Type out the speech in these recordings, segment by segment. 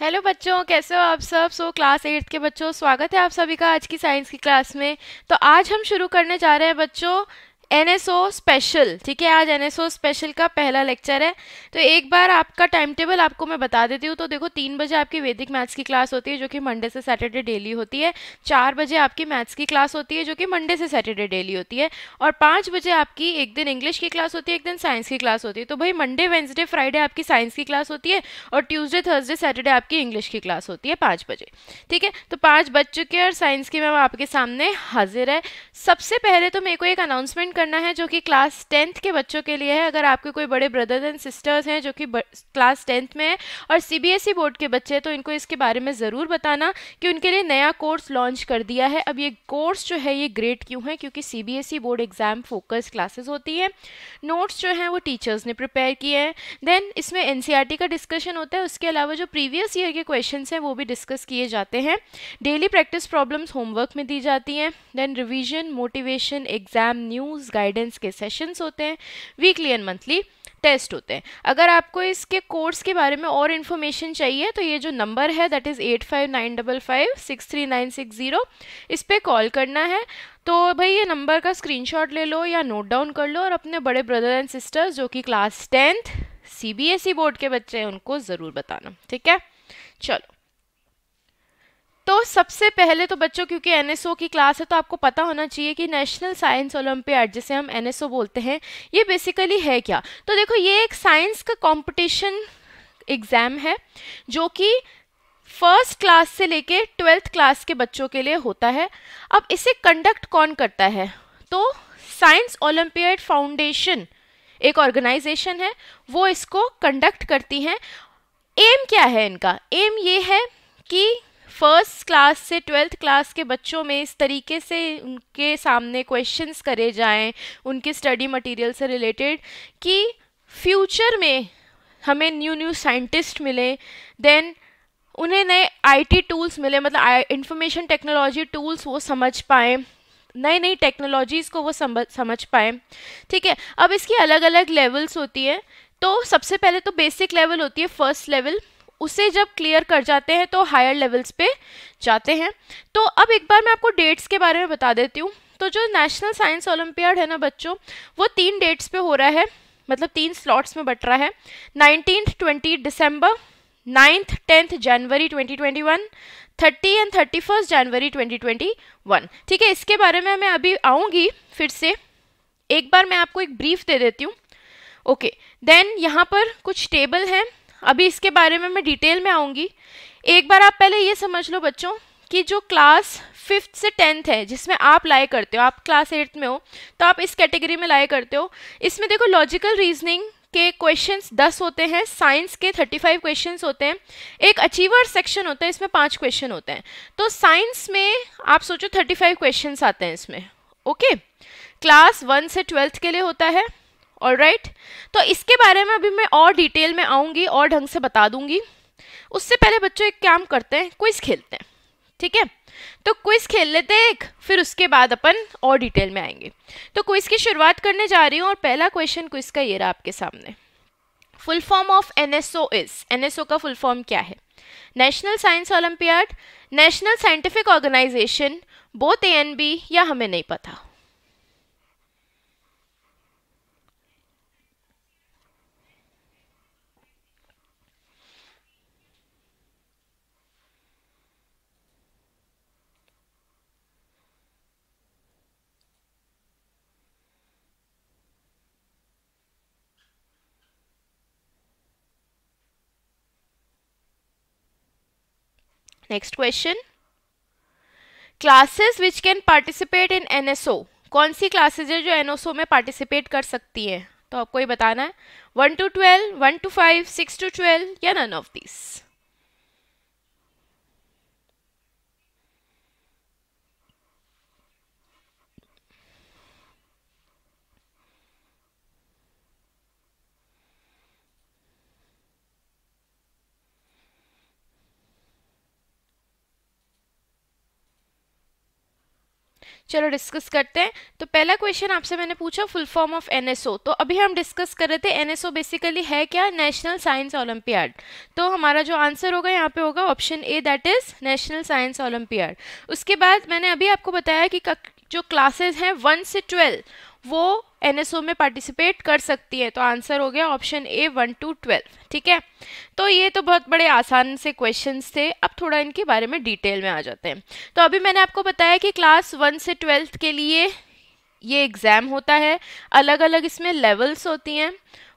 Hello बच्चों कैसे हो आप सब सो क्लास एट्थ के बच्चों स्वागत है आप सभी का आज की साइंस की क्लास में तो आज हम शुरू करने जा रहे हैं बच्चों एनएसओ स्पेशल ठीक है आज एनएसओ स्पेशल का पहला लेक्चर है तो एक बार आपका टाइम टेबल आपको मैं बता देती हूँ तो देखो तीन बजे आपकी वैदिक मैथ्स की क्लास होती है जो कि मंडे से सैटरडे डेली होती है चार बजे आपकी मैथ्स की क्लास होती है जो कि मंडे से सैटरडे डेली होती है और पाँच बजे आपकी एक दिन इंग्लिश की क्लास होती है एक दिन साइंस की क्लास होती है तो भाई मंडे वेंसडे फ्राइडे आपकी साइंस की क्लास होती है और ट्यूजडे थर्सडे सैटरडे आपकी इंग्लिश की क्लास होती है पाँच बजे ठीक है तो पाँच बज चुके हैं और साइंस की मैम आपके सामने हाजिर है सबसे पहले तो मेरे को एक अनाउंसमेंट करना है जो कि क्लास टेंथ के बच्चों के लिए है अगर आपके कोई बड़े ब्रदर्स एंड सिस्टर्स हैं जो कि क्लास टेंथ में है और सीबीएसई बोर्ड e के बच्चे हैं तो इनको इसके बारे में ज़रूर बताना कि उनके लिए नया कोर्स लॉन्च कर दिया है अब ये कोर्स जो है ये ग्रेड क्यों है क्योंकि C board exam focus classes होती है नोट्स जो हैं वो टीचर्स ने प्रिपेयर किए हैं देन इसमें एन e का डिस्कशन होता है उसके अलावा जो प्रीवियस ईयर के क्वेश्चन हैं वो भी डिस्कस किए जाते हैं डेली प्रैक्टिस प्रॉब्लम्स होमवर्क में दी जाती हैं then revision motivation exam news guidance के सेशंस होते हैं वीकली एंड मंथली टेस्ट होते हैं अगर आपको इसके कोर्स के बारे में और इन्फॉर्मेशन चाहिए तो ये जो नंबर है that is eight five nine double five six three nine six zero इस पर कॉल करना है तो भाई ये नंबर का स्क्रीनशॉट ले लो या नोट डाउन कर लो और अपने बड़े ब्रदर एंड सिस्टर्स जो कि क्लास टेंथ सी बोर्ड के बच्चे हैं उनको ज़रूर बताना ठीक है चलो तो सबसे पहले तो बच्चों क्योंकि एन की क्लास है तो आपको पता होना चाहिए कि नेशनल साइंस ओलम्पियाड जिसे हम एन बोलते हैं ये बेसिकली है क्या तो देखो ये एक साइंस का कॉम्पिटिशन एग्ज़ाम है जो कि फर्स्ट क्लास से लेके ट्वेल्थ क्लास के बच्चों के लिए होता है अब इसे कंडक्ट कौन करता है तो साइंस ओलम्पियाड फाउंडेशन एक ऑर्गेनाइजेशन है वो इसको कंडक्ट करती हैं एम क्या है इनका एम ये है कि फर्स्ट क्लास से ट्वेल्थ क्लास के बच्चों में इस तरीके से उनके सामने क्वेश्चंस करे जाएं उनके स्टडी मटेरियल से रिलेटेड कि फ्यूचर में हमें न्यू न्यू साइंटिस्ट मिले देन उन्हें नए आईटी टूल्स मिले मतलब इंफॉर्मेशन टेक्नोलॉजी टूल्स वो समझ पाएँ नई नई टेक्नोलॉजीज़ को वो समझ समझ पाएँ ठीक है अब इसकी अलग अलग लेवल्स होती है तो सबसे पहले तो बेसिक लेवल होती है फर्स्ट लेवल उसे जब क्लियर कर जाते हैं तो हायर लेवल्स पे जाते हैं तो अब एक बार मैं आपको डेट्स के बारे में बता देती हूँ तो जो नेशनल साइंस ओलम्पियाड है ना बच्चों वो तीन डेट्स पे हो रहा है मतलब तीन स्लॉट्स में बट रहा है nineteen twenty December ninth tenth January one thirty and thirty first January one ठीक है इसके बारे में मैं अभी आऊँगी फिर से एक बार मैं आपको एक ब्रीफ दे देती हूँ ओके देन यहाँ पर कुछ टेबल हैं अभी इसके बारे में मैं डिटेल में आऊँगी एक बार आप पहले ये समझ लो बच्चों कि जो क्लास फिफ्थ से टेंथ है जिसमें आप लाए करते हो आप क्लास एट्थ में हो तो आप इस कैटेगरी में लाए करते हो इसमें देखो लॉजिकल रीजनिंग के क्वेश्चंस दस होते हैं साइंस के थर्टी फाइव क्वेश्चन होते हैं एक अचीवर सेक्शन होता है इसमें पाँच क्वेश्चन होते हैं तो साइंस में आप सोचो थर्टी फाइव क्वेश्चन आते हैं इसमें ओके क्लास वन से ट्वेल्थ के लिए होता है ऑल right? तो इसके बारे में अभी मैं और डिटेल में आऊँगी और ढंग से बता दूँगी उससे पहले बच्चों एक काम करते हैं क्विज खेलते हैं ठीक है तो क्विज खेल लेते हैं एक फिर उसके बाद अपन और डिटेल में आएंगे तो क्विज की शुरुआत करने जा रही हूँ और पहला क्वेश्चन क्विज का ये रहा आपके सामने full form of N S O is N S O का फुल फॉर्म क्या है national science Olympiad national scientific organization both A and B या हमें नहीं पता next question classes which can participate in NSO कौन सी क्लासेज है जो एनओसो में पार्टिसिपेट कर सकती है तो आपको ये बताना है one two twelve one two five six two twelve या नन ऑफ दिस चलो डिस्कस करते हैं तो पहला क्वेश्चन आपसे मैंने पूछा फुल फॉर्म ऑफ एनएसओ तो अभी हम डिस्कस कर रहे थे एनएसओ बेसिकली है क्या नेशनल साइंस ओलंपियाड तो हमारा जो आंसर होगा यहाँ पे होगा option A that is national science Olympiad उसके बाद मैंने अभी आपको बताया कि जो क्लासेज हैं वन से ट्वेल्व वो एनएसओ में पार्टिसिपेट कर सकती है तो आंसर हो गया option A one two twelve ठीक है तो ये तो बहुत बड़े आसान से क्वेश्चंस थे अब थोड़ा इनके बारे में डिटेल में आ जाते हैं तो अभी मैंने आपको बताया कि क्लास वन से ट्वेल्थ के लिए ये एग्ज़ाम होता है अलग अलग इसमें लेवल्स होती हैं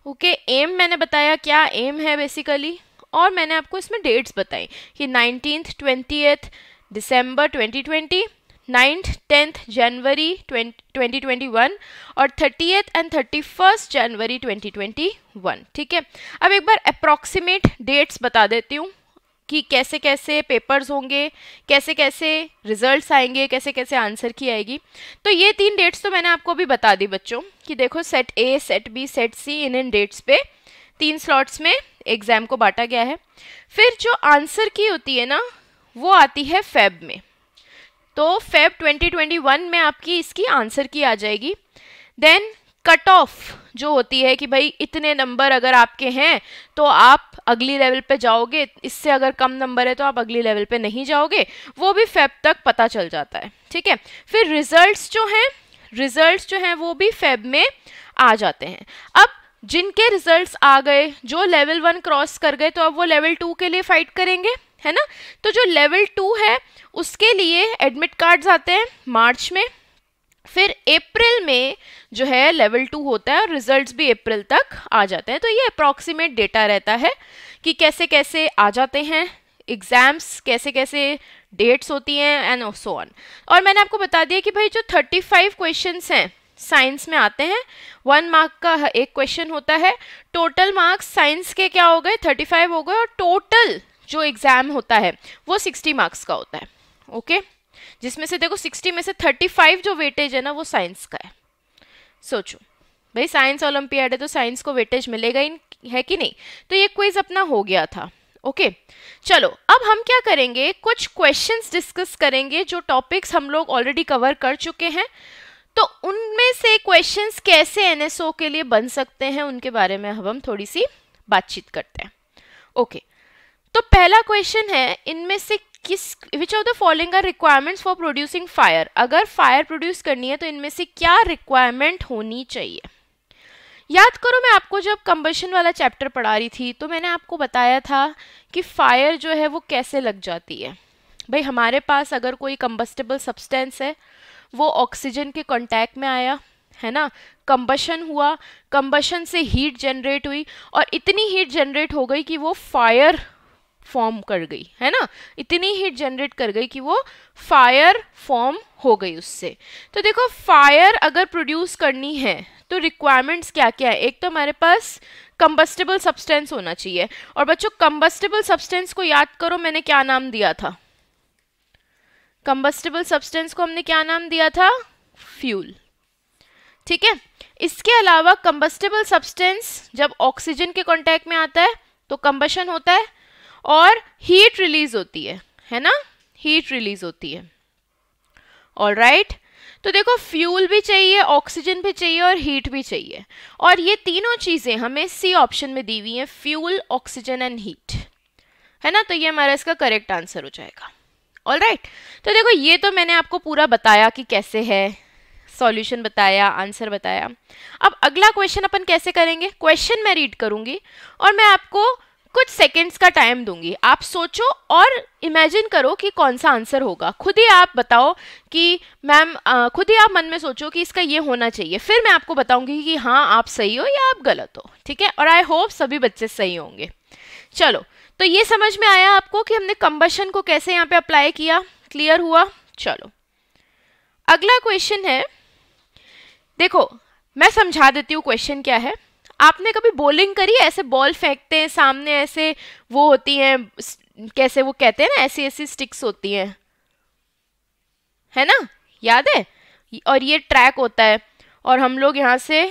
ओके एम मैंने बताया क्या एम है बेसिकली और मैंने आपको इसमें डेट्स बताई कि nineteen twenty eighth December twenty twenty ninth tenth January twenty twenty one और eighth and thirty first January twenty twenty one ठीक है अब एक बार अप्रॉक्सीमेट डेट्स बता देती हूँ कि कैसे कैसे पेपर्स होंगे कैसे कैसे रिजल्ट्स आएंगे कैसे कैसे आंसर की आएगी तो ये तीन डेट्स तो मैंने आपको अभी बता दी बच्चों कि देखो set A set B set C इन इन डेट्स पे तीन स्लॉट्स में एग्ज़ाम को बांटा गया है फिर जो आंसर की होती है ना वो आती है फेब में तो फेब 2021 में आपकी इसकी आंसर की आ जाएगी देन कट ऑफ जो होती है कि भाई इतने नंबर अगर आपके हैं तो आप अगली लेवल पे जाओगे इससे अगर कम नंबर है तो आप अगली लेवल पे नहीं जाओगे वो भी फेब तक पता चल जाता है ठीक है फिर रिजल्ट्स जो हैं रिजल्ट्स जो हैं वो भी फेब में आ जाते हैं अब जिनके रिजल्ट्स आ गए जो लेवल वन क्रॉस कर गए तो अब वो लेवल टू के लिए फ़ाइट करेंगे है ना तो जो लेवल टू है उसके लिए एडमिट कार्ड्स आते हैं मार्च में फिर अप्रैल में जो है लेवल टू होता है और रिजल्ट्स भी अप्रैल तक आ जाते हैं तो ये अप्रॉक्सीमेट डेटा रहता है कि कैसे कैसे आ जाते हैं एग्ज़ाम्स कैसे कैसे डेट्स होती हैं एंड सो ऑन और मैंने आपको बता दिया कि भाई जो 35 क्वेश्चन हैं साइंस में आते हैं वन मार्क का एक क्वेश्चन होता है टोटल मार्क्स साइंस के क्या हो गए 35 हो गए और टोटल जो एग्ज़ाम होता है वो सिक्सटी मार्क्स का होता है ओके जिसमें से देखो सिक्सटी में से थर्टी फाइव जो वेटेज है ना वो साइंस का है सोचो भाई साइंस ओलम्पियाड है तो साइंस को वेटेज मिलेगा इन है कि नहीं तो ये क्विज अपना हो गया था ओके okay. चलो अब हम क्या करेंगे कुछ क्वेश्चंस डिस्कस करेंगे जो टॉपिक्स हम लोग ऑलरेडी कवर कर चुके हैं तो उनमें से क्वेश्चंस कैसे एनएसओ के लिए बन सकते हैं उनके बारे में अब हम थोड़ी सी बातचीत करते हैं ओके okay. तो पहला क्वेश्चन है इनमें से किस which of the following are requirements for producing fire अगर फायर प्रोड्यूस करनी है तो इनमें से क्या रिक्वायरमेंट होनी चाहिए याद करो मैं आपको जब कंबशन वाला चैप्टर पढ़ा रही थी तो मैंने आपको बताया था कि फायर जो है वो कैसे लग जाती है भाई हमारे पास अगर कोई कंबस्टेबल सब्सटेंस है वो ऑक्सीजन के कॉन्टैक्ट में आया है ना कंबशन हुआ कंबशन से हीट जनरेट हुई और इतनी हीट जनरेट हो गई कि वो फायर फॉर्म कर गई है ना इतनी हीट जनरेट कर गई कि वो फायर फॉर्म हो गई उससे तो देखो फायर अगर प्रोड्यूस करनी है तो रिक्वायरमेंट्स क्या क्या है एक तो हमारे पास कंबस्टेबल सब्सटेंस होना चाहिए और बच्चों कंबस्टेबल सब्सटेंस को याद करो मैंने क्या नाम दिया था कंबस्टेबल सब्सटेंस को हमने क्या नाम दिया था फ्यूल ठीक है इसके अलावा कंबस्टेबल सब्सटेंस जब ऑक्सीजन के कॉन्टैक्ट में आता है तो कंबशन होता है और हीट रिलीज होती है है ना हीट रिलीज होती है ऑल राइट right? तो देखो फ्यूल भी चाहिए ऑक्सीजन भी चाहिए और हीट भी चाहिए और ये तीनों चीज़ें हमें सी ऑप्शन में दी हुई हैं फ्यूल ऑक्सीजन एंड हीट है ना तो ये हमारा इसका करेक्ट आंसर हो जाएगा ऑल राइट right. तो देखो ये तो मैंने आपको पूरा बताया कि कैसे है सॉल्यूशन बताया आंसर बताया अब अगला क्वेश्चन अपन कैसे करेंगे क्वेश्चन मैं रीड करूंगी और मैं आपको कुछ सेकंड्स का टाइम दूंगी आप सोचो और इमेजिन करो कि कौन सा आंसर होगा खुद ही आप बताओ कि मैम खुद ही आप मन में सोचो कि इसका ये होना चाहिए फिर मैं आपको बताऊंगी कि हाँ आप सही हो या आप गलत हो ठीक है और आई होप सभी बच्चे सही होंगे चलो तो ये समझ में आया आपको कि हमने कंबशन को कैसे यहाँ पे अप्लाई किया क्लियर हुआ चलो अगला क्वेश्चन है देखो मैं समझा देती हूँ क्वेश्चन क्या है आपने कभी बॉलिंग करी है ऐसे बॉल फेंकते हैं सामने ऐसे वो होती हैं कैसे वो कहते हैं ना ऐसी ऐसी स्टिक्स होती हैं है ना याद है और ये ट्रैक होता है और हम लोग यहाँ से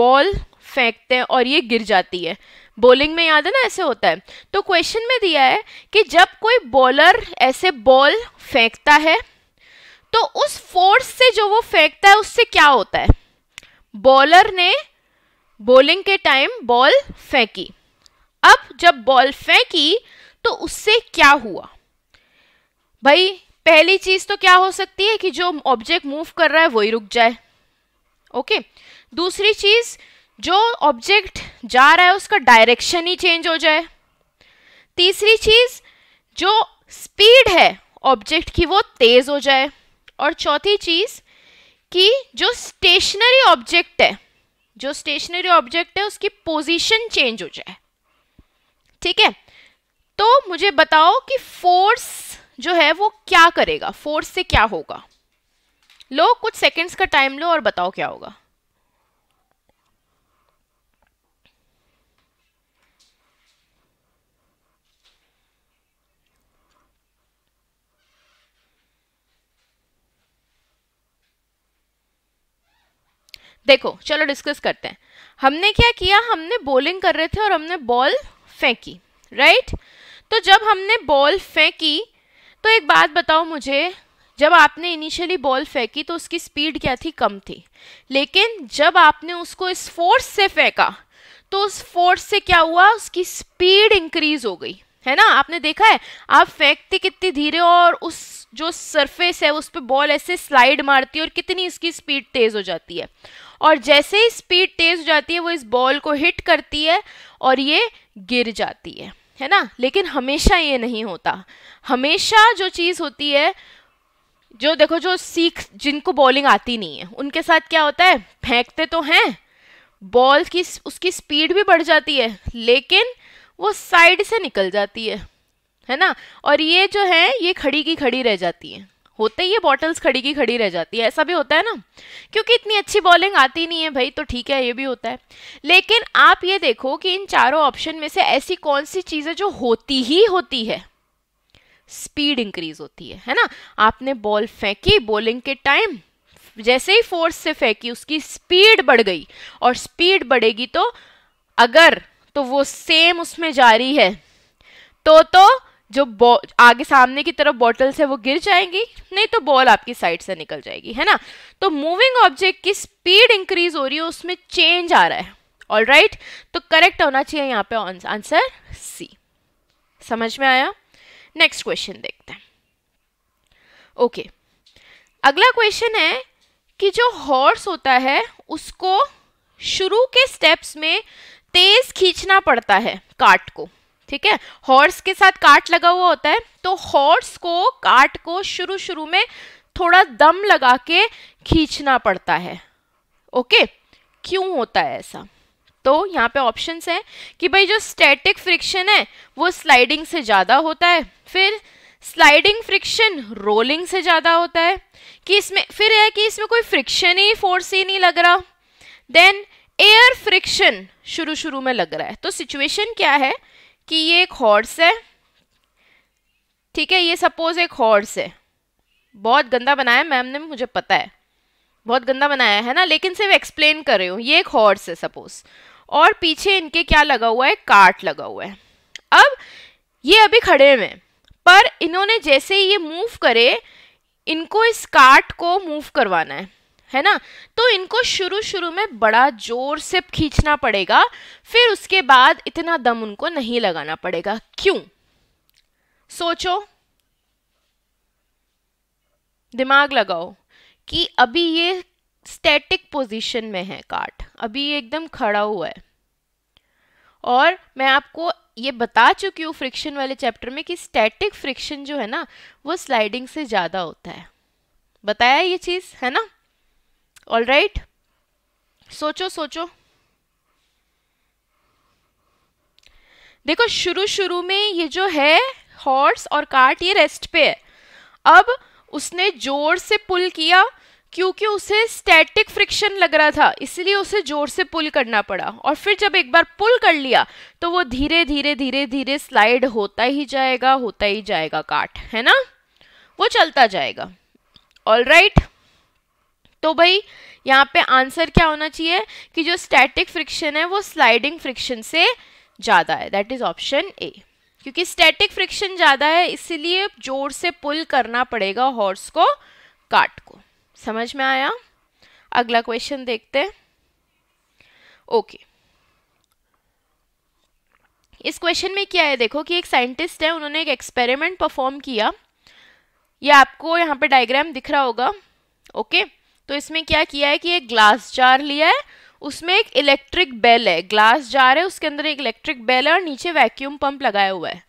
बॉल फेंकते हैं और ये गिर जाती है बॉलिंग में याद है ना ऐसे होता है तो क्वेश्चन में दिया है कि जब कोई बॉलर ऐसे बॉल फेंकता है तो उस फोर्स से जो वो फेंकता है उससे क्या होता है बॉलर ने बॉलिंग के टाइम बॉल फेंकी अब जब बॉल फेंकी तो उससे क्या हुआ भाई पहली चीज तो क्या हो सकती है कि जो ऑब्जेक्ट मूव कर रहा है वही रुक जाए ओके दूसरी चीज जो ऑब्जेक्ट जा रहा है उसका डायरेक्शन ही चेंज हो जाए तीसरी चीज जो स्पीड है ऑब्जेक्ट की वो तेज हो जाए और चौथी चीज कि जो स्टेशनरी ऑब्जेक्ट है जो स्टेशनरी ऑब्जेक्ट है उसकी पोजीशन चेंज हो जाए ठीक है तो मुझे बताओ कि फोर्स जो है वो क्या करेगा फोर्स से क्या होगा लो कुछ सेकंड्स का टाइम लो और बताओ क्या होगा देखो चलो डिस्कस करते हैं हमने क्या किया हमने बॉलिंग कर रहे थे और हमने बॉल फेंकी राइट तो जब हमने बॉल फेंकी तो एक बात बताओ मुझे जब आपने इनिशियली बॉल फेंकी तो उसकी स्पीड क्या थी कम थी लेकिन जब आपने उसको इस फोर्स से फेंका तो उस फोर्स से क्या हुआ उसकी स्पीड इंक्रीज हो गई है ना आपने देखा है आप फेंकते कितनी धीरे और उस जो सरफेस है उस पर बॉल ऐसे स्लाइड मारती है और कितनी इसकी स्पीड तेज़ हो जाती है और जैसे ही स्पीड तेज हो जाती है वो इस बॉल को हिट करती है और ये गिर जाती है है ना लेकिन हमेशा ये नहीं होता हमेशा जो चीज़ होती है जो देखो जो सीख जिनको बॉलिंग आती नहीं है उनके साथ क्या होता है फेंकते तो हैं बॉल की उसकी स्पीड भी बढ़ जाती है लेकिन वो साइड से निकल जाती है है ना और ये जो है ये खड़ी की खड़ी रह जाती है होते ही ये बॉटल्स खड़ी की खड़ी रह जाती है ऐसा भी होता है ना क्योंकि इतनी अच्छी बॉलिंग आती नहीं है भाई तो ठीक है ये भी होता है लेकिन आप ये देखो कि इन चारों ऑप्शन में से ऐसी कौन सी चीज़ें जो होती ही होती है स्पीड इंक्रीज होती है है ना आपने बॉल फेंकी बॉलिंग के टाइम जैसे ही फोर्स से फेंकी उसकी स्पीड बढ़ गई और स्पीड बढ़ेगी तो अगर तो वो सेम उसमें जारी है तो तो जो आगे सामने की तरफ बॉटल्स है वो गिर जाएंगी नहीं तो बॉल आपकी साइड से निकल जाएगी है ना तो मूविंग ऑब्जेक्ट की स्पीड इंक्रीज हो रही है उसमें चेंज आ रहा है ऑल राइट right? तो करेक्ट होना चाहिए यहाँ पे आंसर सी समझ में आया नेक्स्ट क्वेश्चन देखते हैं ओके okay. अगला क्वेश्चन है कि जो हॉर्स होता है उसको शुरू के स्टेप्स में तेज खींचना पड़ता है कार्ट को ठीक है हॉर्स के साथ काट लगा हुआ होता है तो हॉर्स को काट को शुरू शुरू में थोड़ा दम लगा के खींचना पड़ता है ओके क्यों होता है ऐसा तो यहाँ पे ऑप्शंस हैं कि भाई जो स्टैटिक फ्रिक्शन है वो स्लाइडिंग से ज़्यादा होता है फिर स्लाइडिंग फ्रिक्शन रोलिंग से ज़्यादा होता है कि इसमें फिर है कि इसमें कोई फ्रिक्शन ही फोर्स ही नहीं लग रहा देन एयर फ्रिक्शन शुरू शुरू में लग रहा है तो सिचुएशन क्या है कि ये एक हॉर्स है ठीक है ये सपोज एक हॉर्स है बहुत गंदा बनाया मैम ने मुझे पता है बहुत गंदा बनाया है ना लेकिन सिर्फ एक्सप्लेन कर रही हूँ ये एक हॉर्स है सपोज और पीछे इनके क्या लगा हुआ है कार्ट लगा हुआ है अब ये अभी खड़े हुए हैं पर इन्होंने जैसे ये मूव करे इनको इस कार्ट को मूव करवाना है है ना तो इनको शुरू शुरू में बड़ा जोर से खींचना पड़ेगा फिर उसके बाद इतना दम उनको नहीं लगाना पड़ेगा क्यों सोचो दिमाग लगाओ कि अभी ये स्टैटिक पोजीशन में है कार्ड अभी ये एकदम खड़ा हुआ है और मैं आपको ये बता चुकी हूँ फ्रिक्शन वाले चैप्टर में कि स्टैटिक फ्रिक्शन जो है ना वो स्लाइडिंग से ज़्यादा होता है बताया ये चीज़ है ना ऑल राइट सोचो सोचो देखो शुरू शुरू में ये जो है हॉर्स और कार्ट ये रेस्ट पे है अब उसने जोर से पुल किया क्योंकि उसे स्टैटिक फ्रिक्शन लग रहा था इसलिए उसे जोर से पुल करना पड़ा और फिर जब एक बार पुल कर लिया तो वो धीरे धीरे धीरे धीरे स्लाइड होता ही जाएगा होता ही जाएगा काट है ना वो चलता जाएगा ऑल राइट right. तो भाई यहाँ पे आंसर क्या होना चाहिए कि जो स्टैटिक फ्रिक्शन है वो स्लाइडिंग फ्रिक्शन से ज़्यादा है दैट इज़ ऑप्शन ए क्योंकि स्टैटिक फ्रिक्शन ज़्यादा है इसीलिए जोर से पुल करना पड़ेगा हॉर्स को काट को समझ में आया अगला क्वेश्चन देखते ओके okay. इस क्वेश्चन में क्या है देखो कि एक साइंटिस्ट है उन्होंने एक एक्सपेरिमेंट परफॉर्म किया ये आपको यहाँ पे डायग्राम दिख रहा होगा ओके okay? तो इसमें क्या किया है कि एक ग्लास जार लिया है उसमें एक इलेक्ट्रिक बेल है ग्लास जार है उसके अंदर एक इलेक्ट्रिक बेल है और नीचे वैक्यूम पंप लगाया हुआ है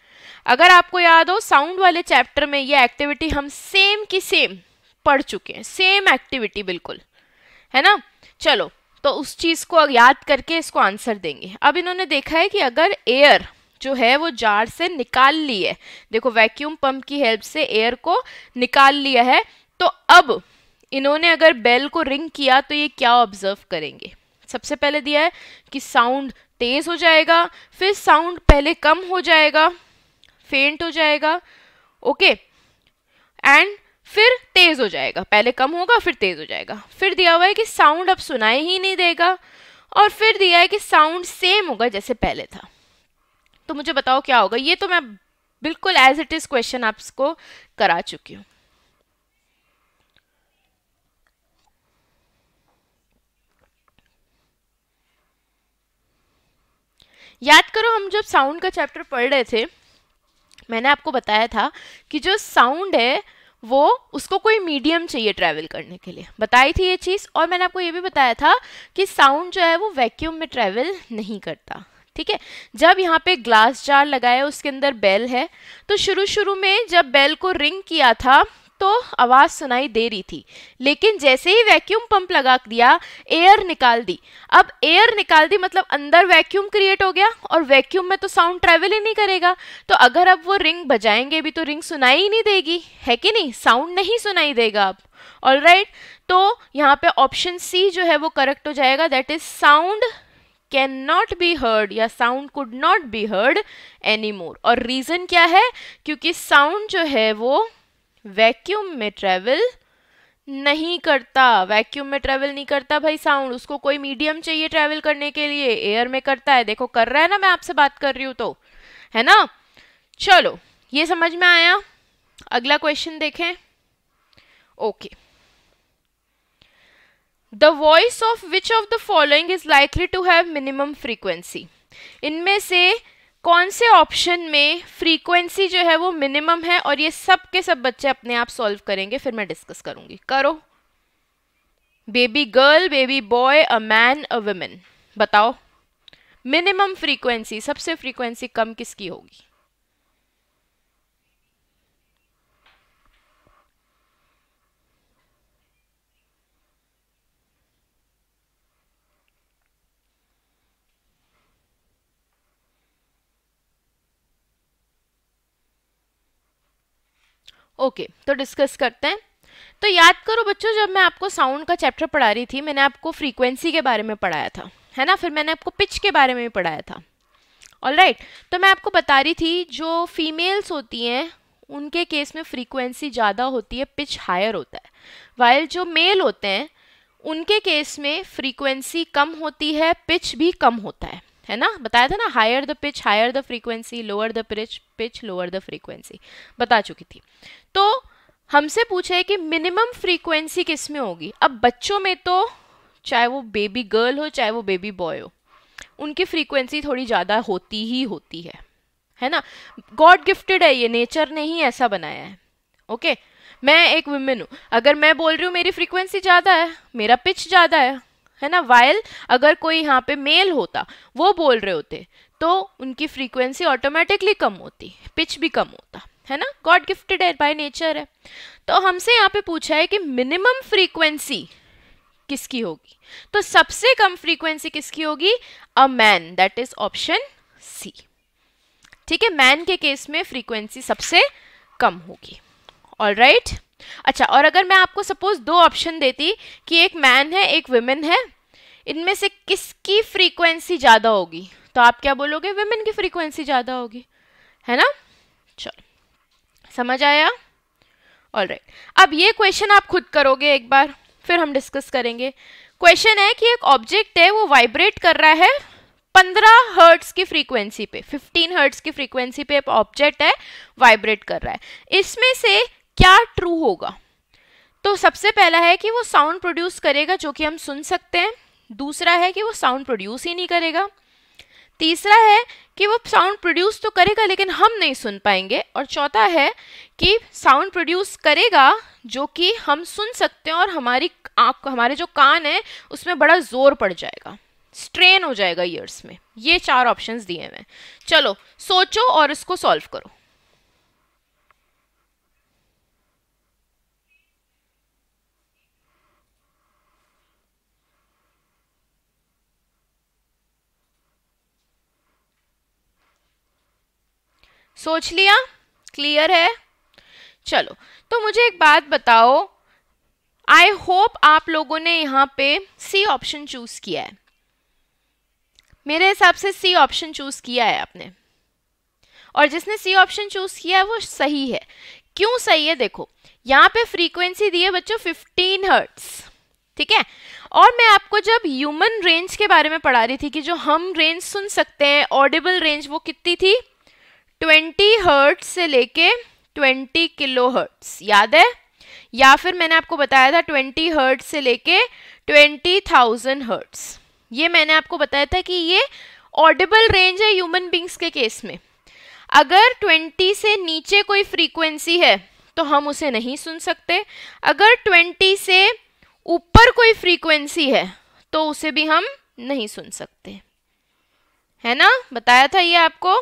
अगर आपको याद हो साउंड वाले चैप्टर में ये एक्टिविटी हम सेम की सेम पढ़ चुके हैं सेम एक्टिविटी बिल्कुल है ना चलो तो उस चीज़ को याद करके इसको आंसर देंगे अब इन्होंने देखा है कि अगर एयर जो है वो जार से निकाल ली है देखो वैक्यूम पंप की हेल्प से एयर को निकाल लिया है तो अब इन्होंने अगर बेल को रिंग किया तो ये क्या ऑब्जर्व करेंगे सबसे पहले दिया है कि साउंड तेज़ हो जाएगा फिर साउंड पहले कम हो जाएगा फेंट हो जाएगा ओके एंड फिर तेज़ हो जाएगा पहले कम होगा फिर तेज़ हो जाएगा फिर दिया हुआ है कि साउंड अब सुनाई ही नहीं देगा और फिर दिया है कि साउंड सेम होगा जैसे पहले था तो मुझे बताओ क्या होगा ये तो मैं बिल्कुल एज इट इज़ क्वेश्चन आपको करा चुकी हूँ याद करो हम जब साउंड का चैप्टर पढ़ रहे थे मैंने आपको बताया था कि जो साउंड है वो उसको कोई मीडियम चाहिए ट्रैवल करने के लिए बताई थी ये चीज़ और मैंने आपको ये भी बताया था कि साउंड जो है वो वैक्यूम में ट्रैवल नहीं करता ठीक है जब यहाँ पे ग्लास जार लगाया उसके अंदर बेल है तो शुरू शुरू में जब बेल को रिंग किया था तो आवाज़ सुनाई दे रही थी लेकिन जैसे ही वैक्यूम पंप लगा दिया एयर निकाल दी अब एयर निकाल दी मतलब अंदर वैक्यूम क्रिएट हो गया और वैक्यूम में तो साउंड ट्रेवल ही नहीं करेगा तो अगर अब वो रिंग बजाएंगे भी तो रिंग सुनाई ही नहीं देगी है कि नहीं साउंड नहीं सुनाई देगा अब ऑल राइट तो यहाँ पे ऑप्शन सी जो है वो करेक्ट हो जाएगा that is sound can not be heard या sound could not be heard any more और रीज़न क्या है क्योंकि साउंड जो है वो वैक्यूम में ट्रेवल नहीं करता वैक्यूम में ट्रेवल नहीं करता भाई साउंड उसको कोई मीडियम चाहिए ट्रेवल करने के लिए एयर में करता है देखो कर रहा है ना मैं आपसे बात कर रही हूं तो है ना चलो ये समझ में आया अगला क्वेश्चन देखें okay the voice of which of the following is likely to have minimum frequency इनमें से कौन से ऑप्शन में फ्रीक्वेंसी जो है वो मिनिमम है और ये सब के सब बच्चे अपने आप सॉल्व करेंगे फिर मैं डिस्कस करूंगी करो baby girl baby boy a man a women बताओ मिनिमम फ्रीक्वेंसी सबसे फ्रीक्वेंसी कम किसकी होगी ओके तो डिस्कस करते हैं तो याद करो बच्चों जब मैं आपको साउंड का चैप्टर पढ़ा रही थी मैंने आपको फ्रीक्वेंसी के बारे में पढ़ाया था है ना फिर मैंने आपको पिच के बारे में भी पढ़ाया था ऑल राइट right. तो मैं आपको बता रही थी जो फीमेल्स होती हैं उनके केस में फ्रीक्वेंसी ज़्यादा होती है पिच हायर होता है वाइल जो मेल होते हैं उनके केस में फ्रीक्वेंसी कम होती है पिच भी कम होता है है ना बताया था ना higher the pitch higher the frequency lower the pitch pitch lower the frequency बता चुकी थी तो हमसे पूछे कि मिनिमम फ्रीक्वेंसी किस में होगी अब बच्चों में तो चाहे वो बेबी गर्ल हो चाहे वो बेबी बॉय हो उनकी फ्रीक्वेंसी थोड़ी ज़्यादा होती ही होती है है ना गॉड गिफ्टेड है ये नेचर ने ही ऐसा बनाया है ओके okay? मैं एक वुमेन हूँ अगर मैं बोल रही हूँ मेरी फ्रीक्वेंसी ज़्यादा है मेरा पिच ज़्यादा है है ना वायल अगर कोई यहाँ पे मेल होता वो बोल रहे होते तो उनकी फ्रीक्वेंसी ऑटोमेटिकली कम होती पिच भी कम होता है ना गॉड गिफ्टेड है बाय नेचर है तो हमसे यहाँ पे पूछा है कि मिनिमम फ्रीक्वेंसी किसकी होगी तो सबसे कम फ्रीक्वेंसी किसकी होगी a man that is option C ठीक है मैन के केस में फ्रीक्वेंसी सबसे कम होगी ऑल राइट right? अच्छा और अगर मैं आपको सपोज दो ऑप्शन देती कि एक मैन है एक वुमेन है इनमें से किसकी फ्रीक्वेंसी ज़्यादा होगी तो आप क्या बोलोगे वुमेन की फ्रीक्वेंसी ज़्यादा होगी है ना चलो समझ आया ऑल राइट right. अब ये क्वेश्चन आप खुद करोगे एक बार फिर हम डिस्कस करेंगे क्वेश्चन है कि एक ऑब्जेक्ट है वो वाइब्रेट कर रहा है पंद्रह हर्ट्स की फ्रीक्वेंसी पे फिफ्टीन हर्ट्स की फ्रीक्वेंसी पे एक ऑब्जेक्ट है वाइब्रेट कर रहा है इसमें से क्या ट्रू होगा तो सबसे पहला है कि वो साउंड प्रोड्यूस करेगा जो कि हम सुन सकते हैं दूसरा है कि वो साउंड प्रोड्यूस ही नहीं करेगा तीसरा है कि वो साउंड प्रोड्यूस तो करेगा लेकिन हम नहीं सुन पाएंगे और चौथा है कि साउंड प्रोड्यूस करेगा जो कि हम सुन सकते हैं और हमारी आँख हमारे जो कान है उसमें बड़ा ज़ोर पड़ जाएगा स्ट्रेन हो जाएगा ईयर्स में ये चार ऑप्शंस दिए हैं चलो सोचो और इसको सॉल्व करो सोच लिया क्लियर है चलो तो मुझे एक बात बताओ आई होप आप लोगों ने यहाँ पे सी ऑप्शन चूज किया है मेरे हिसाब से सी ऑप्शन चूज किया है आपने और जिसने सी ऑप्शन चूज किया है वो सही है क्यों सही है देखो यहाँ पे फ्रीक्वेंसी दी है बच्चों 15 हर्ट्स ठीक है और मैं आपको जब ह्यूमन रेंज के बारे में पढ़ा रही थी कि जो हम रेंज सुन सकते हैं ऑडिबल रेंज वो कितनी थी ट्वेंटी हर्ट्स से लेके ट्वेंटी किलो हर्ट्स याद है या फिर मैंने आपको बताया था ट्वेंटी हर्ट्स से लेके ट्वेंटी थाउजेंड हर्ट्स ये मैंने आपको बताया था कि ये ऑडिबल रेंज है ह्यूमन बींग्स के केस में अगर ट्वेंटी से नीचे कोई फ्रीक्वेंसी है तो हम उसे नहीं सुन सकते अगर ट्वेंटी से ऊपर कोई फ्रीक्वेंसी है तो उसे भी हम नहीं सुन सकते है ना बताया था ये आपको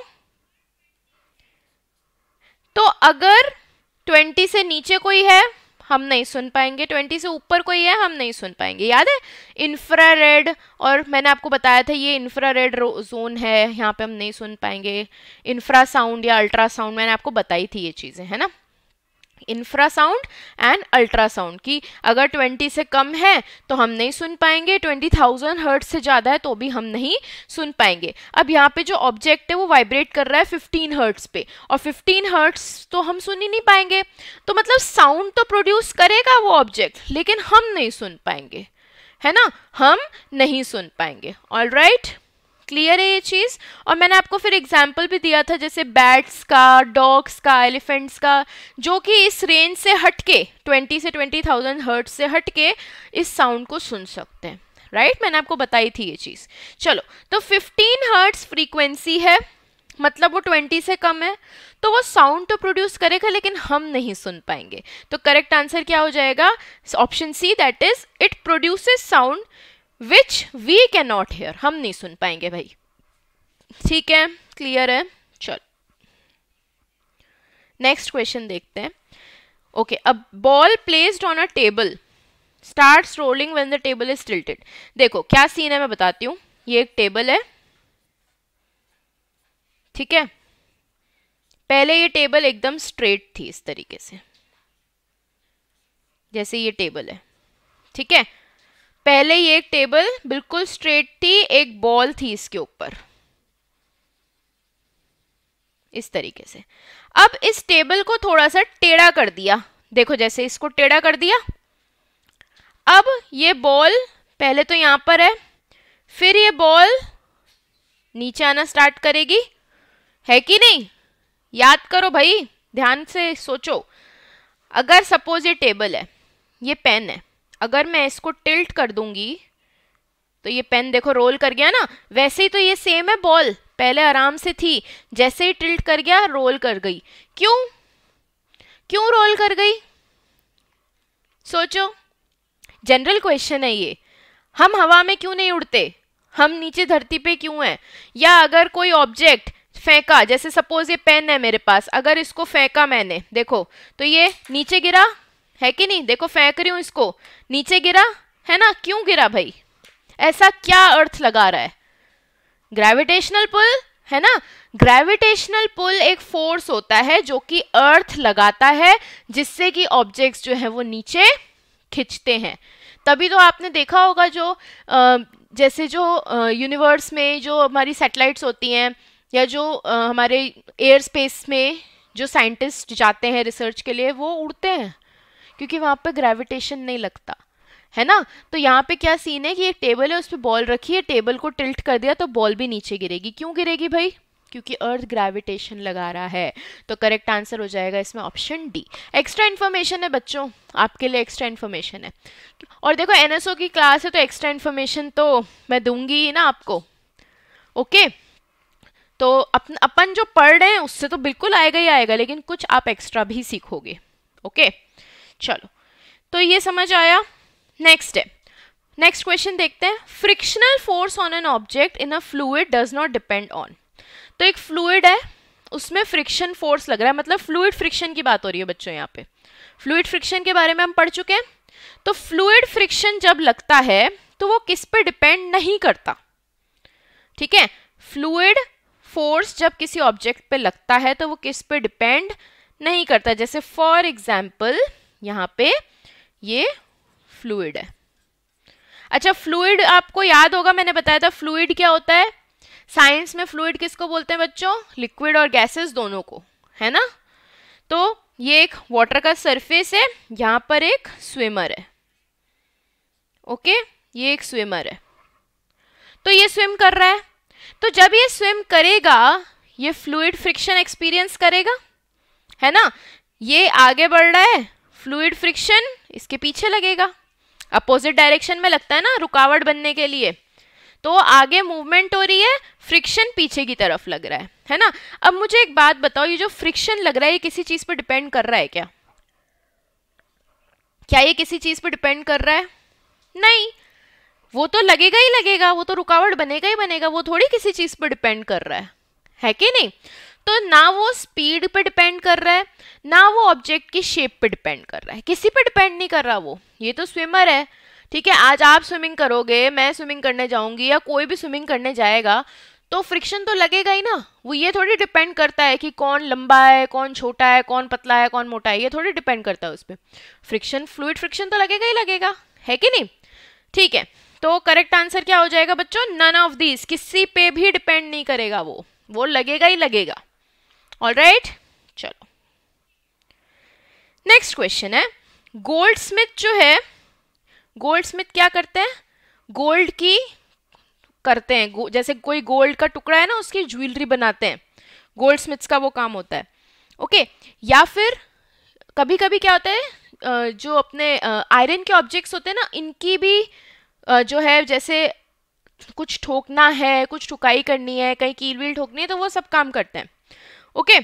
तो अगर 20 से नीचे कोई है हम नहीं सुन पाएंगे 20 से ऊपर कोई है हम नहीं सुन पाएंगे याद है इंफ्रा और मैंने आपको बताया था ये इंफ्रारेड जोन है यहाँ पे हम नहीं सुन पाएंगे इंफ्रा साउंड या अल्ट्रासाउंड मैंने आपको बताई थी ये चीज़ें है ना इंफ्रासाउंड एंड अल्ट्रासाउंड की अगर 20 से कम है तो हम नहीं सुन पाएंगे 20,000 हर्ट से ज़्यादा है तो भी हम नहीं सुन पाएंगे अब यहाँ पे जो ऑब्जेक्ट है वो वाइब्रेट कर रहा है 15 हर्ट्स पे और 15 हर्ट्स तो हम सुन ही नहीं पाएंगे तो मतलब साउंड तो प्रोड्यूस करेगा वो ऑब्जेक्ट लेकिन हम नहीं सुन पाएंगे है ना हम नहीं सुन पाएंगे ऑल राइट right? क्लियर है ये चीज़ और मैंने आपको फिर एग्जाम्पल भी दिया था जैसे बैट्स का डॉग्स का एलिफेंट्स का जो कि इस रेंज से हटके 20 ट्वेंटी से ट्वेंटी थाउजेंड हर्ट से हट के इस साउंड को सुन सकते हैं राइट right? मैंने आपको बताई थी ये चीज़ चलो तो फिफ्टीन हर्ट्स फ्रीक्वेंसी है मतलब वो ट्वेंटी से कम है तो वो साउंड तो प्रोड्यूस करेगा लेकिन हम नहीं सुन पाएंगे तो करेक्ट आंसर क्या हो जाएगा option C that is it produces sound which we can not hear हम नहीं सुन पाएंगे भाई ठीक है क्लियर है चल नेक्स्ट क्वेश्चन देखते हैं ओके अब ball placed on a table start rolling when the table is tilted देखो क्या सीन है मैं बताती हूँ ये एक टेबल है ठीक है पहले ये टेबल एकदम स्ट्रेट थी इस तरीके से जैसे ये टेबल है ठीक है पहले ये एक टेबल बिल्कुल स्ट्रेट थी एक बॉल थी इसके ऊपर इस तरीके से अब इस टेबल को थोड़ा सा टेढ़ा कर दिया देखो जैसे इसको टेढ़ा कर दिया अब ये बॉल पहले तो यहां पर है फिर ये बॉल नीचे आना स्टार्ट करेगी है कि नहीं याद करो भाई ध्यान से सोचो अगर सपोज ये टेबल है ये पेन है अगर मैं इसको टिल्ट कर दूंगी तो ये पेन देखो रोल कर गया ना वैसे ही तो ये सेम है बॉल पहले आराम से थी जैसे ही टिल्ट कर गया रोल कर गई क्यों क्यों रोल कर गई सोचो जनरल क्वेश्चन है ये हम हवा में क्यों नहीं उड़ते हम नीचे धरती पे क्यों हैं या अगर कोई ऑब्जेक्ट फेंका जैसे सपोज ये पेन है मेरे पास अगर इसको फेंका मैंने देखो तो ये नीचे गिरा है कि नहीं देखो फेंक रही हूँ इसको नीचे गिरा है ना क्यों गिरा भाई ऐसा क्या अर्थ लगा रहा है ग्रेविटेशनल पुल है ना ग्रेविटेशनल पुल एक फोर्स होता है जो कि अर्थ लगाता है जिससे कि ऑब्जेक्ट्स जो है वो नीचे खिंचते हैं तभी तो आपने देखा होगा जो आ, जैसे जो यूनिवर्स में जो हमारी सेटेलाइट्स होती हैं या जो आ, हमारे एयर स्पेस में जो साइंटिस्ट जाते हैं रिसर्च के लिए वो उड़ते हैं क्योंकि वहाँ पर ग्रेविटेशन नहीं लगता है ना तो यहाँ पे क्या सीन है कि एक टेबल है उस पर बॉल रखी है टेबल को टिल्ट कर दिया तो बॉल भी नीचे गिरेगी क्यों गिरेगी भाई क्योंकि अर्थ ग्रेविटेशन लगा रहा है तो करेक्ट आंसर हो जाएगा इसमें ऑप्शन डी एक्स्ट्रा इन्फॉर्मेशन है बच्चों आपके लिए एक्स्ट्रा इन्फॉर्मेशन है और देखो एन की क्लास है तो एक्स्ट्रा इन्फॉर्मेशन तो मैं दूंगी ही ना आपको ओके तो अपन अपन जो पढ़ रहे हैं उससे तो बिल्कुल आएगा ही आएगा लेकिन कुछ आप एक्स्ट्रा भी सीखोगे ओके okay? चलो तो ये समझ आया नेक्स्ट है नेक्स्ट क्वेश्चन देखते हैं frictional force on an object in a fluid does not depend on तो एक फ्लूड है उसमें फ्रिक्शन फोर्स लग रहा है मतलब फ्लूड फ्रिक्शन की बात हो रही है बच्चों यहाँ पे फ्लूड फ्रिक्शन के बारे में हम पढ़ चुके हैं तो फ्लूड फ्रिक्शन जब लगता है तो वो किस पे डिपेंड नहीं करता ठीक है फ्लूड फोर्स जब किसी ऑब्जेक्ट पे लगता है तो वो किस पे डिपेंड नहीं करता जैसे फॉर एग्जाम्पल यहाँ पे ये फ्लूड है अच्छा फ्लूड आपको याद होगा मैंने बताया था फ्लूड क्या होता है साइंस में फ्लूड किसको बोलते हैं बच्चों लिक्विड और गैसेस दोनों को है ना तो ये एक वाटर का सरफेस है यहाँ पर एक स्विमर है ओके ये एक स्विमर है तो ये स्विम कर रहा है तो जब ये स्विम करेगा ये फ्लूड फ्रिक्शन एक्सपीरियंस करेगा है ना ये आगे बढ़ रहा है फ्लूड फ्रिक्शन इसके पीछे लगेगा अपोजिट डायरेक्शन में लगता है ना रुकावट बनने के लिए तो आगे मूवमेंट हो रही है फ्रिक्शन पीछे की तरफ लग रहा है है ना अब मुझे एक बात बताओ ये जो फ्रिक्शन लग रहा है ये किसी चीज़ पर डिपेंड कर रहा है क्या क्या ये किसी चीज़ पर डिपेंड कर रहा है नहीं वो तो लगेगा ही लगेगा वो तो रुकावट बनेगा ही बनेगा वो थोड़ी किसी चीज़ पर डिपेंड कर रहा है है कि नहीं तो ना वो स्पीड पे डिपेंड कर रहा है ना वो ऑब्जेक्ट की शेप पे डिपेंड कर रहा है किसी पे डिपेंड नहीं कर रहा वो ये तो स्विमर है ठीक है आज आप स्विमिंग करोगे मैं स्विमिंग करने जाऊंगी या कोई भी स्विमिंग करने जाएगा तो फ्रिक्शन तो लगेगा ही ना वो ये थोड़ी डिपेंड करता है कि कौन लंबा है कौन छोटा है कौन पतला है कौन मोटा है ये थोड़ी डिपेंड करता है उस पर फ्रिक्शन फ्लूड फ्रिक्शन तो लगेगा ही लगेगा है कि नहीं ठीक है तो करेक्ट आंसर क्या हो जाएगा बच्चों नन ऑफ दीज किसी पे भी डिपेंड नहीं करेगा वो वो लगेगा ही लगेगा ऑल right? चलो नेक्स्ट क्वेश्चन है गोल्ड स्मिथ जो है गोल्ड स्मिथ क्या करते हैं गोल्ड की करते हैं जैसे कोई गोल्ड का टुकड़ा है ना उसकी ज्वेलरी बनाते हैं गोल्ड स्मिथ्स का वो काम होता है ओके या फिर कभी कभी क्या होता है जो अपने आयरन के ऑब्जेक्ट्स होते हैं ना इनकी भी जो है जैसे कुछ ठोकना है कुछ ठुकाई करनी है कहीं कील वील ठोकनी है तो वो सब काम करते हैं ओके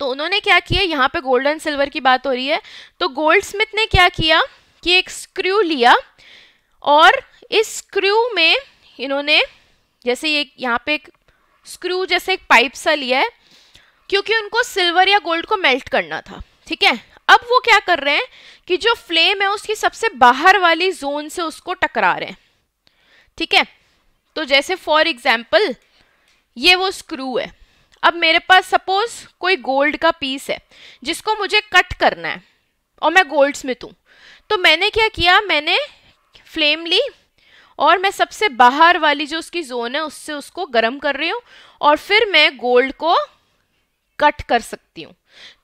तो उन्होंने क्या किया यहाँ पे गोल्ड एंड सिल्वर की बात हो रही है तो गोल्ड स्मिथ ने क्या किया कि एक स्क्रू लिया और इस स्क्रू में इन्होंने जैसे ये यहाँ पे एक स्क्रू जैसे एक पाइप सा लिया है क्योंकि उनको सिल्वर या गोल्ड को मेल्ट करना था ठीक है अब वो क्या कर रहे हैं कि जो फ्लेम है उसकी सबसे बाहर वाली जोन से उसको टकरा रहे हैं ठीक है तो जैसे फॉर एग्जाम्पल ये वो स्क्रू है अब मेरे पास सपोज कोई गोल्ड का पीस है जिसको मुझे कट करना है और मैं गोल्ड स्मिथ हूँ तो मैंने क्या किया मैंने फ्लेम ली और मैं सबसे बाहर वाली जो उसकी जोन है उससे उसको गर्म कर रही हूँ और फिर मैं गोल्ड को कट कर सकती हूँ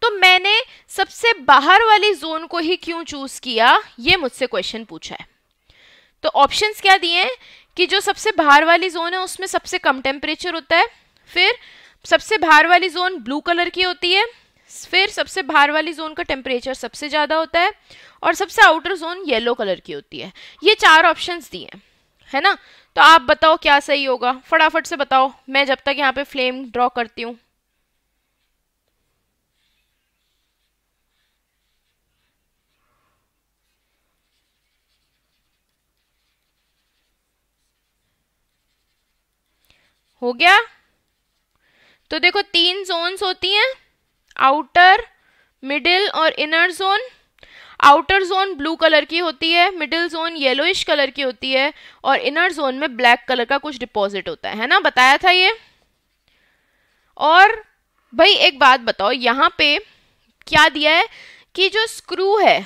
तो मैंने सबसे बाहर वाली जोन को ही क्यों चूज़ किया ये मुझसे क्वेश्चन पूछा है तो ऑप्शंस क्या दिए हैं कि जो सबसे बाहर वाली जोन है उसमें सबसे कम टेम्परेचर होता है फिर सबसे बाहर वाली जोन ब्लू कलर की होती है फिर सबसे बाहर वाली जोन का टेम्परेचर सबसे ज़्यादा होता है और सबसे आउटर जोन येलो कलर की होती है ये चार ऑप्शंस दिए हैं है ना तो आप बताओ क्या सही होगा फटाफट से बताओ मैं जब तक यहाँ पे फ्लेम ड्रॉ करती हूँ हो गया तो देखो तीन जोन्स होती हैं आउटर मिडिल और inner zone outer zone blue colour की होती है मिडिल जोन येलोइश कलर की होती है और इनर जोन में ब्लैक कलर का कुछ डिपॉजिट होता है है ना बताया था ये और भाई एक बात बताओ यहाँ पे क्या दिया है कि जो स्क्रू है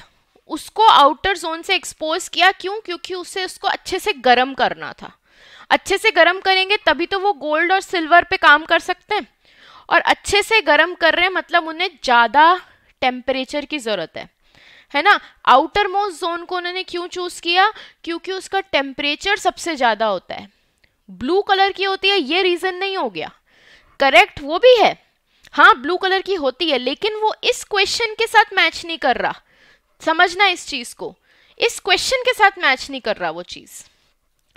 उसको आउटर जोन से एक्सपोज किया क्यों क्योंकि उसे उसको अच्छे से गर्म करना था अच्छे से गर्म करेंगे तभी तो वो गोल्ड और सिल्वर पे काम कर सकते हैं और अच्छे से गर्म कर रहे हैं मतलब उन्हें ज़्यादा टेम्परेचर की ज़रूरत है है ना आउटर मोस्ट जोन को उन्होंने क्यों चूज़ किया क्योंकि उसका टेम्परेचर सबसे ज़्यादा होता है ब्लू कलर की होती है ये रीज़न नहीं हो गया करेक्ट वो भी है हाँ ब्लू कलर की होती है लेकिन वो इस क्वेश्चन के साथ मैच नहीं कर रहा समझना इस चीज़ को इस क्वेश्चन के साथ मैच नहीं कर रहा वो चीज़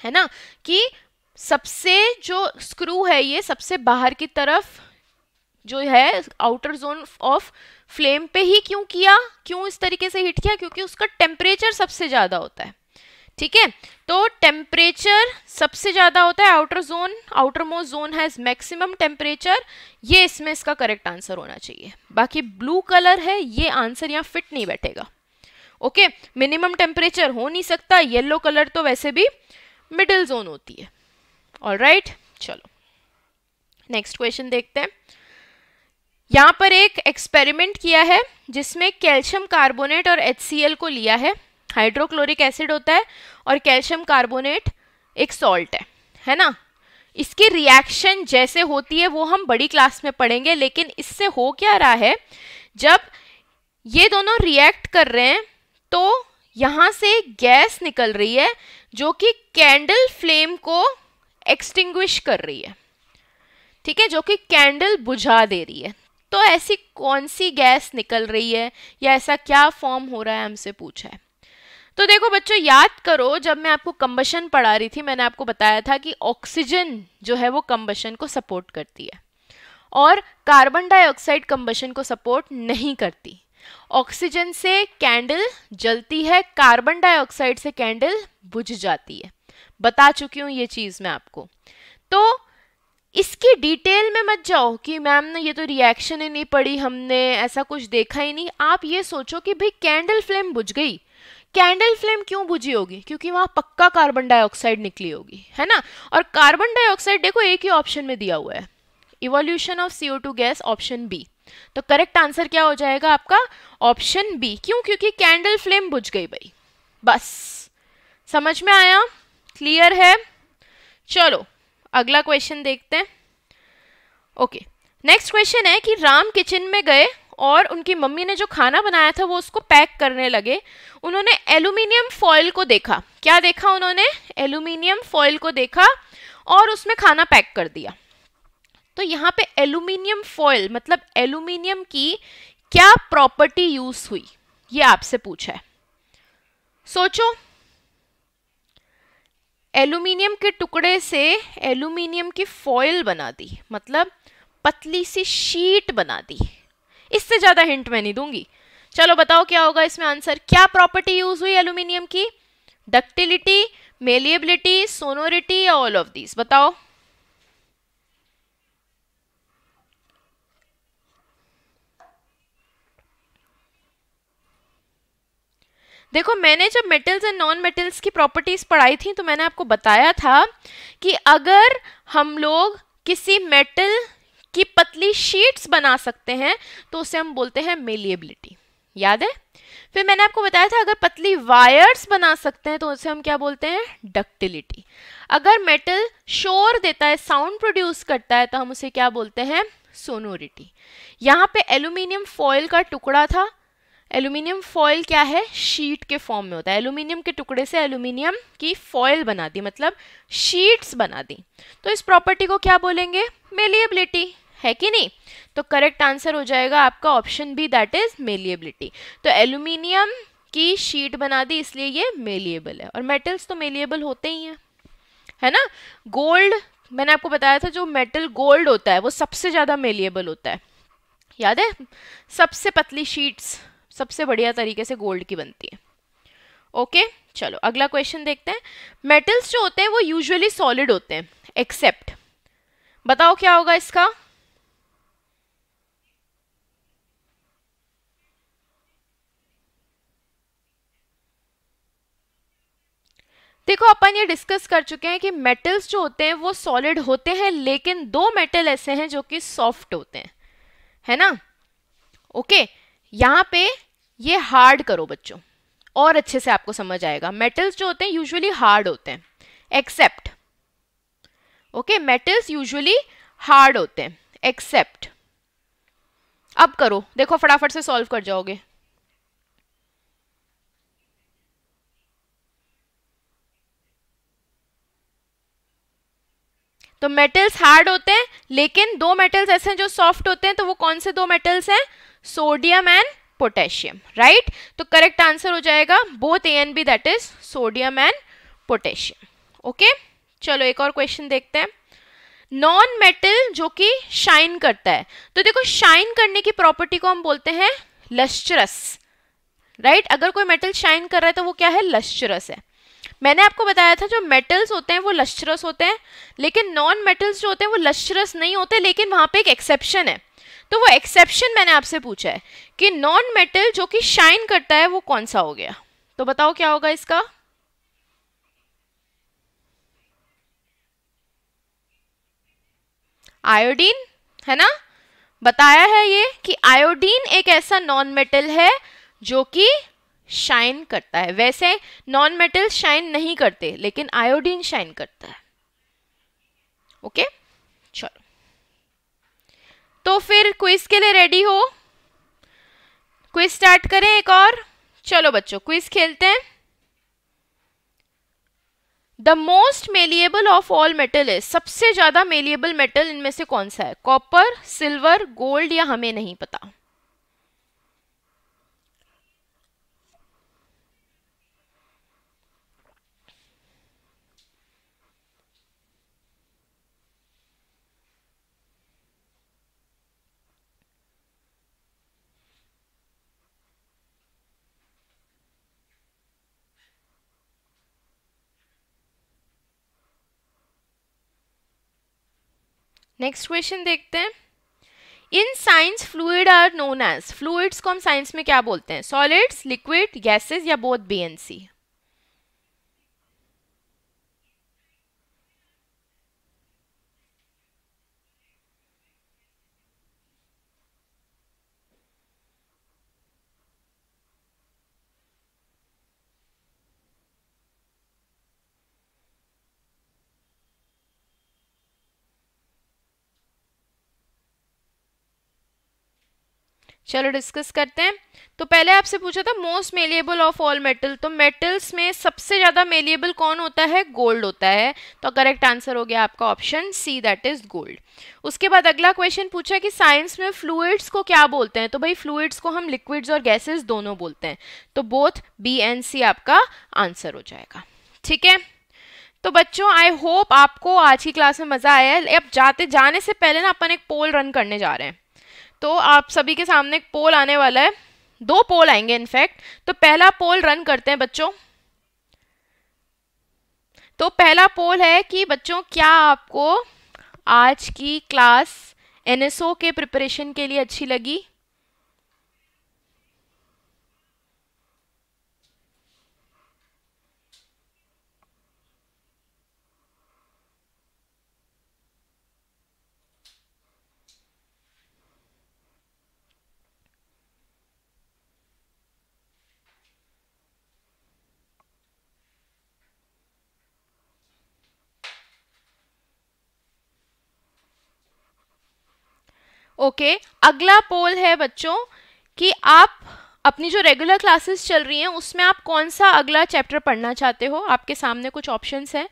है ना कि सबसे जो स्क्रू है ये सबसे बाहर की तरफ जो है आउटर जोन ऑफ फ्लेम पे ही क्यों किया क्यों इस तरीके से हिट किया क्योंकि उसका टेम्परेचर सबसे ज़्यादा होता है ठीक है तो टेम्परेचर सबसे ज़्यादा होता है outer zone outermost zone has maximum temperature ये इसमें इसका करेक्ट आंसर होना चाहिए बाकी ब्लू कलर है ये आंसर यहाँ फिट नहीं बैठेगा ओके मिनिमम टेम्परेचर हो नहीं सकता येलो कलर तो वैसे भी मिडिल जोन होती है ऑल राइट right? चलो नेक्स्ट क्वेश्चन देखते हैं यहाँ पर एक एक्सपेरिमेंट किया है जिसमें कैल्शियम कार्बोनेट और एच को लिया है हाइड्रोक्लोरिक एसिड होता है और कैल्शियम कार्बोनेट एक सॉल्ट है है ना इसकी रिएक्शन जैसे होती है वो हम बड़ी क्लास में पढ़ेंगे लेकिन इससे हो क्या रहा है जब ये दोनों रिएक्ट कर रहे हैं तो यहाँ से गैस निकल रही है जो कि कैंडल फ्लेम को एक्सटिंग्विश कर रही है ठीक है जो कि कैंडल बुझा दे रही है तो ऐसी कौन सी गैस निकल रही है या ऐसा क्या फॉर्म हो रहा है हमसे पूछा है तो देखो बच्चों याद करो जब मैं आपको कम्बशन पढ़ा रही थी मैंने आपको बताया था कि ऑक्सीजन जो है वो कम्बशन को सपोर्ट करती है और कार्बन डाइऑक्साइड कम्बशन को सपोर्ट नहीं करती ऑक्सीजन से कैंडल जलती है कार्बन डाइऑक्साइड से कैंडल बुझ जाती है बता चुकी हूँ ये चीज़ मैं आपको तो इसकी डिटेल में मत जाओ कि मैम ने ये तो रिएक्शन ही नहीं पड़ी हमने ऐसा कुछ देखा ही नहीं आप ये सोचो कि भाई कैंडल फ्लेम बुझ गई कैंडल फ्लेम क्यों बुझी होगी क्योंकि वहाँ पक्का कार्बन डाइऑक्साइड निकली होगी है ना और कार्बन डाइऑक्साइड देखो एक ही ऑप्शन में दिया हुआ है evolution of C gas option B तो करेक्ट आंसर क्या हो जाएगा आपका ऑप्शन बी क्यों क्योंकि कैंडल फ्लेम बुझ गई भाई बस समझ में आया क्लियर है चलो अगला क्वेश्चन देखते हैं ओके नेक्स्ट क्वेश्चन है कि राम किचन में गए और उनकी मम्मी ने जो खाना बनाया था वो उसको पैक करने लगे उन्होंने एल्यूमिनियम फॉइल को देखा क्या देखा उन्होंने एल्यूमिनियम फॉइल को देखा और उसमें खाना पैक कर दिया तो यहाँ पे एल्यूमिनियम फॉइल मतलब एल्यूमिनियम की क्या प्रॉपर्टी यूज हुई ये आपसे पूछा है सोचो एल्यूमिनियम के टुकड़े से एल्यूमिनियम की फॉयल बना दी मतलब पतली सी शीट बना दी इससे ज़्यादा हिंट मैं नहीं दूंगी चलो बताओ क्या होगा इसमें आंसर क्या प्रॉपर्टी यूज हुई एल्यूमिनियम की डक्टिलिटी मेलिएबिलिटी सोनोरिटी या ऑल ऑफ दिस बताओ देखो मैंने जब मेटल्स एंड नॉन मेटल्स की प्रॉपर्टीज़ पढ़ाई थी तो मैंने आपको बताया था कि अगर हम लोग किसी मेटल की पतली शीट्स बना सकते हैं तो उसे हम बोलते हैं मेलिएबिलिटी याद है फिर मैंने आपको बताया था अगर पतली वायर्स बना सकते हैं तो उसे हम क्या बोलते हैं डक्टिलिटी अगर मेटल शोर देता है साउंड प्रोड्यूस करता है तो हम उसे क्या बोलते हैं सोनोरिटी यहाँ पे एल्यूमिनियम फॉयल का टुकड़ा था एल्यूमिनियम फॉयल क्या है शीट के फॉर्म में होता है एल्यूमिनियम के टुकड़े से एल्यूमिनियम की फॉयल बना दी मतलब शीट्स बना दी तो इस प्रॉपर्टी को क्या बोलेंगे मेलिएबिलिटी है कि नहीं तो करेक्ट आंसर हो जाएगा आपका option B that is malleability तो एल्यूमिनियम की शीट बना दी इसलिए ये मेलिएबल है और मेटल्स तो मेलिएबल होते ही हैं है ना गोल्ड मैंने आपको बताया था जो मेटल गोल्ड होता है वो सबसे ज़्यादा मेलिएबल होता है याद है सबसे पतली शीट्स सबसे बढ़िया तरीके से गोल्ड की बनती है ओके चलो अगला क्वेश्चन देखते हैं मेटल्स जो होते हैं वो यूजुअली सॉलिड होते हैं एक्सेप्ट बताओ क्या होगा इसका देखो अपन ये डिस्कस कर चुके हैं कि मेटल्स जो होते हैं वो सॉलिड होते हैं लेकिन दो मेटल ऐसे हैं जो कि सॉफ्ट होते हैं है ना ओके okay? यहाँ पे ये हार्ड करो बच्चों और अच्छे से आपको समझ आएगा मेटल्स जो होते हैं यूजुअली हार्ड होते हैं except okay metals usually hard होते हैं एक्सेप्ट अब करो देखो फटाफट से सॉल्व कर जाओगे तो मेटल्स हार्ड होते हैं लेकिन दो मेटल्स ऐसे हैं जो सॉफ्ट होते हैं तो वो कौन से दो मेटल्स हैं सोडियम एंड पोटेशियम राइट तो करेक्ट आंसर हो जाएगा both A and B that is sodium and potassium okay चलो एक और क्वेश्चन देखते हैं नॉन मेटल जो कि शाइन करता है तो देखो शाइन करने की प्रॉपर्टी को हम बोलते हैं लस्चरस राइट right? अगर कोई मेटल शाइन कर रहा है तो वो क्या है लस्चरस है मैंने आपको बताया था जो मेटल्स होते हैं वो लश्चरस होते हैं लेकिन नॉन मेटल्स जो होते हैं वो लश्चरस नहीं होते लेकिन वहाँ पे एक एक्सेप्शन है तो वो एक्सेप्शन मैंने आपसे पूछा है कि नॉन मेटल जो कि शाइन करता है वो कौन सा हो गया तो बताओ क्या होगा इसका आयोडीन है ना बताया है ये कि आयोडीन एक ऐसा नॉन मेटल है जो कि शाइन करता है वैसे नॉन मेटल शाइन नहीं करते लेकिन आयोडीन शाइन करता है ओके चलो तो फिर क्विज के लिए रेडी हो क्विज स्टार्ट करें एक और चलो बच्चों क्विज खेलते हैं the most malleable of all metal is सबसे ज़्यादा मेलिएबल मेटल इनमें से कौन सा है कॉपर सिल्वर गोल्ड या हमें नहीं पता नेक्स्ट क्वेश्चन देखते हैं in science fluid are known as fluids को हम साइंस में क्या बोलते हैं सॉलिड्स लिक्विड गैसेज या बोथ बी एन सी चलो डिस्कस करते हैं तो पहले आपसे पूछा था most malleable of all metal तो मेटल्स में सबसे ज़्यादा मेलिएबल कौन होता है गोल्ड होता है तो करेक्ट आंसर हो गया आपका option C that is gold उसके बाद अगला क्वेश्चन पूछा कि साइंस में फ्लूइड्स को क्या बोलते हैं तो भाई फ्लूइड्स को हम लिक्विड्स और गैसेज दोनों बोलते हैं तो बोथ बी एंड सी आपका आंसर हो जाएगा ठीक है तो बच्चों आई होप आपको आज की क्लास में मज़ा आया है अब जाते जाने से पहले ना अपन एक पोल रन करने जा रहे हैं तो आप सभी के सामने एक पोल आने वाला है दो पोल आएंगे इनफैक्ट तो पहला पोल रन करते हैं बच्चों तो पहला पोल है कि बच्चों क्या आपको आज की क्लास एनएसओ के प्रिपरेशन के लिए अच्छी लगी ओके अगला पोल है बच्चों कि आप अपनी जो रेगुलर क्लासेस चल रही हैं उसमें आप कौन सा अगला चैप्टर पढ़ना चाहते हो आपके सामने कुछ ऑप्शंस हैं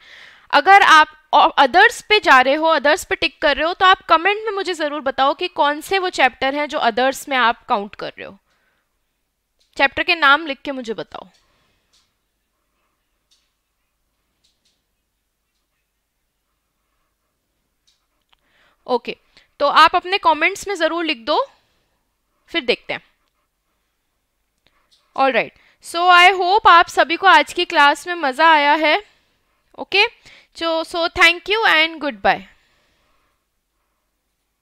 अगर आप अदर्स पे जा रहे हो अदर्स पे टिक कर रहे हो तो आप कमेंट में मुझे ज़रूर बताओ कि कौन से वो चैप्टर हैं जो अदर्स में आप काउंट कर रहे हो चैप्टर के नाम लिख के मुझे बताओ ओके okay. तो आप अपने कमेंट्स में ज़रूर लिख दो फिर देखते हैं all right so I hope आप सभी को आज की क्लास में मज़ा आया है okay so so thank you and good bye